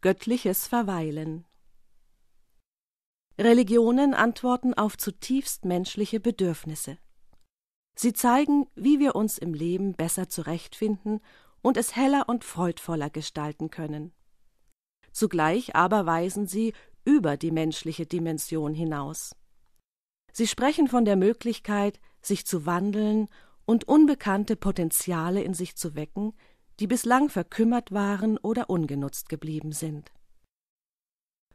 Göttliches Verweilen Religionen antworten auf zutiefst menschliche Bedürfnisse. Sie zeigen, wie wir uns im Leben besser zurechtfinden und es heller und freudvoller gestalten können. Zugleich aber weisen sie über die menschliche Dimension hinaus. Sie sprechen von der Möglichkeit, sich zu wandeln und unbekannte Potenziale in sich zu wecken, die bislang verkümmert waren oder ungenutzt geblieben sind.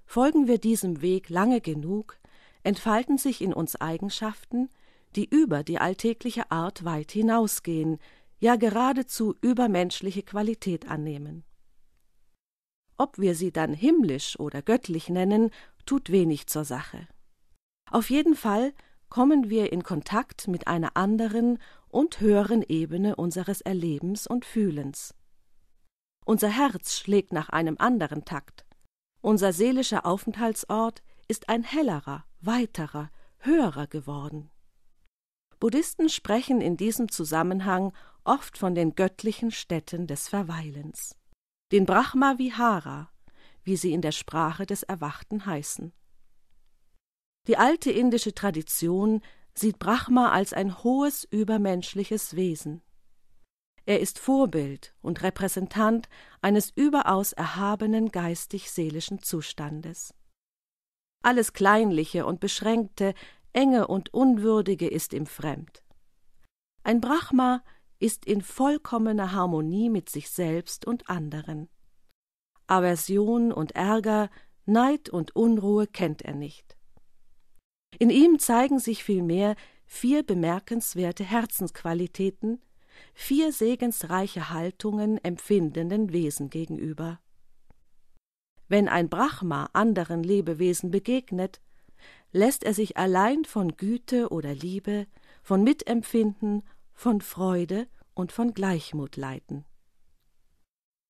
Folgen wir diesem Weg lange genug, entfalten sich in uns Eigenschaften, die über die alltägliche Art weit hinausgehen, ja geradezu übermenschliche Qualität annehmen. Ob wir sie dann himmlisch oder göttlich nennen, tut wenig zur Sache. Auf jeden Fall kommen wir in Kontakt mit einer anderen und höheren Ebene unseres Erlebens und Fühlens. Unser Herz schlägt nach einem anderen Takt. Unser seelischer Aufenthaltsort ist ein hellerer, weiterer, höherer geworden. Buddhisten sprechen in diesem Zusammenhang oft von den göttlichen Städten des Verweilens, den Brahma Vihara, wie sie in der Sprache des Erwachten heißen. Die alte indische Tradition sieht Brahma als ein hohes übermenschliches Wesen. Er ist Vorbild und Repräsentant eines überaus erhabenen geistig-seelischen Zustandes. Alles Kleinliche und Beschränkte, Enge und Unwürdige ist ihm fremd. Ein Brahma ist in vollkommener Harmonie mit sich selbst und anderen. Aversion und Ärger, Neid und Unruhe kennt er nicht. In ihm zeigen sich vielmehr vier bemerkenswerte Herzensqualitäten, vier segensreiche Haltungen empfindenden Wesen gegenüber. Wenn ein Brahma anderen Lebewesen begegnet, lässt er sich allein von Güte oder Liebe, von Mitempfinden, von Freude und von Gleichmut leiten.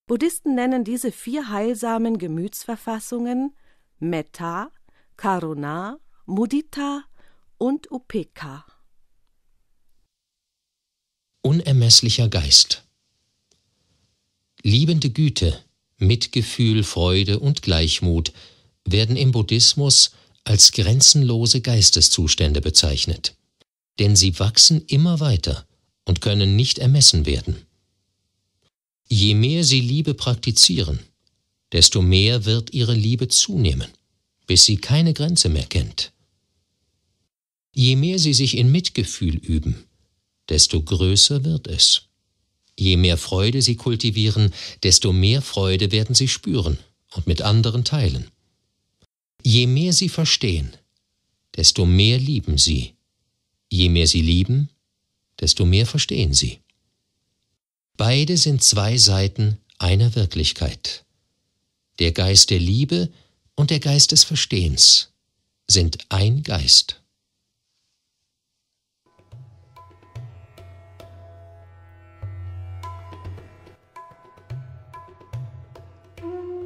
Buddhisten nennen diese vier heilsamen Gemütsverfassungen Metta, Karuna, Mudita und Upeka. Unermesslicher Geist. Liebende Güte, Mitgefühl, Freude und Gleichmut werden im Buddhismus als grenzenlose Geisteszustände bezeichnet, denn sie wachsen immer weiter und können nicht ermessen werden. Je mehr sie Liebe praktizieren, desto mehr wird ihre Liebe zunehmen bis sie keine Grenze mehr kennt. Je mehr sie sich in Mitgefühl üben, desto größer wird es. Je mehr Freude sie kultivieren, desto mehr Freude werden sie spüren und mit anderen teilen. Je mehr sie verstehen, desto mehr lieben sie. Je mehr sie lieben, desto mehr verstehen sie. Beide sind zwei Seiten einer Wirklichkeit. Der Geist der Liebe und der Geist des Verstehens sind ein Geist. thank